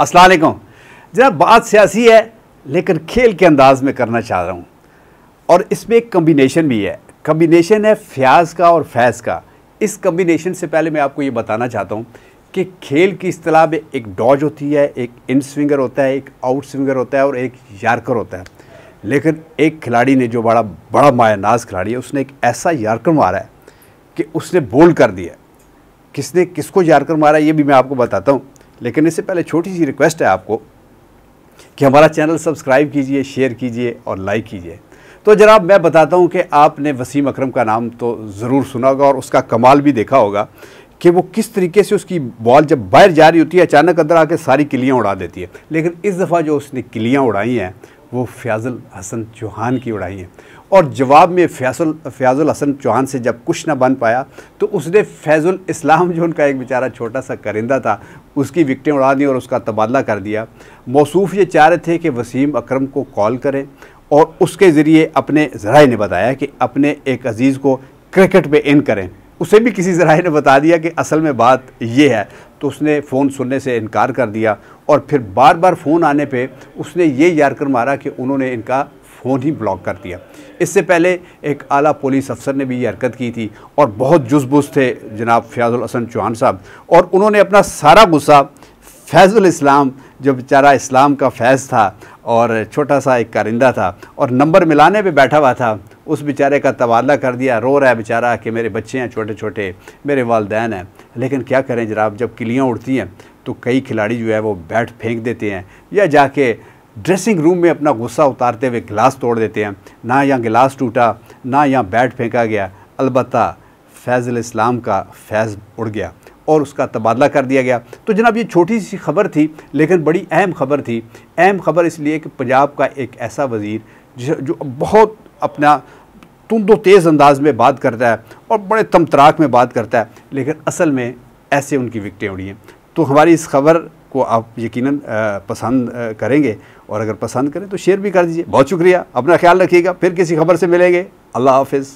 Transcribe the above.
असलकुम जनाब बात सियासी है लेकिन खेल के अंदाज में करना चाह रहा हूँ और इसमें एक कम्बिनेशन भी है कम्बिनेशन है फ़याज़ का और फैज़ का इस कम्बिनेशन से पहले मैं आपको ये बताना चाहता हूँ कि खेल की अतलाह में एक डॉज होती है एक इन स्विंगर होता है एक आउट स्विंगर होता है और एक यारकर होता है लेकिन एक खिलाड़ी ने जो बड़ा बड़ा मायानाज खिलाड़ी है उसने एक ऐसा यारकर मारा है कि उसने बोल्ड कर दिया किसने किसको यारकर मारा ये भी मैं आपको बताता हूँ लेकिन इससे पहले छोटी सी रिक्वेस्ट है आपको कि हमारा चैनल सब्सक्राइब कीजिए शेयर कीजिए और लाइक कीजिए तो जनाब मैं बताता हूँ कि आपने वसीम अकरम का नाम तो ज़रूर सुना होगा और उसका कमाल भी देखा होगा कि वो किस तरीके से उसकी बॉल जब बाहर जा रही होती है अचानक अंदर आके सारी किलियाँ उड़ा देती है लेकिन इस दफ़ा जो उसने किलियाँ उड़ाई हैं वो फ़याज़ुल हसन चौहान की उड़ाई हैं और जवाब में फयासल फ़याज़ुल हसन चौहान से जब कुछ ना बन पाया तो उसने फैज़ुल इस्लाम जो उनका एक बेचारा छोटा सा करिंदा था उसकी विकटें उड़ा दी और उसका तबादला कर दिया मौसू ये चाह रहे थे कि वसीम अक्रम को कॉल करें और उसके ज़रिए अपने ज़रा ने बताया कि अपने एक अज़ीज़ को क्रिकेट में इन करें उसे भी किसी जराए ने बता दिया कि असल में बात यह है तो उसने फ़ोन सुनने से इनकार कर दिया और फिर बार बार फ़ोन आने पे उसने ये यारकर मारा कि उन्होंने इनका फ़ोन ही ब्लॉक कर दिया इससे पहले एक आला पुलिस अफसर ने भी ये हरकत की थी और बहुत जुजबुज थे जनाब फ़याज़ुल हसन चौहान साहब और उन्होंने अपना सारा गुस्सा फैज़ुल इस्लाम जो बेचारा इस्लाम का फैज़ था और छोटा सा एक कारिंदा था और नंबर मिलाने पे बैठा हुआ था उस बेचारे का तबादला कर दिया रो रहा है बेचारा कि मेरे बच्चे हैं छोटे छोटे मेरे वालदेन हैं लेकिन क्या करें जनाब जब किलियाँ उड़ती हैं तो कई खिलाड़ी जो है वो बैट फेंक देते हैं या जाके ड्रेसिंग रूम में अपना गुस्सा उतारते हुए गिलास तोड़ देते हैं ना यहाँ गिलास टूटा ना यहाँ बैट फेंका गया अलबत् फैज़ल इस्लाम का फैज़ उड़ गया और उसका तबादला कर दिया गया तो जनाब ये छोटी सी खबर थी लेकिन बड़ी अहम खबर थी अहम खबर इसलिए कि पंजाब का एक ऐसा वज़ीर जो बहुत अपना तुंदो तेज़ अंदाज में बात करता है और बड़े तमतराक में बात करता है लेकिन असल में ऐसे उनकी विकटें उड़ी हैं तो हमारी इस खबर को आप यकीनन पसंद करेंगे और अगर पसंद करें तो शेयर भी कर दीजिए बहुत शुक्रिया अपना ख्याल रखिएगा फिर किसी खबर से मिलेंगे अल्लाह हाफिज़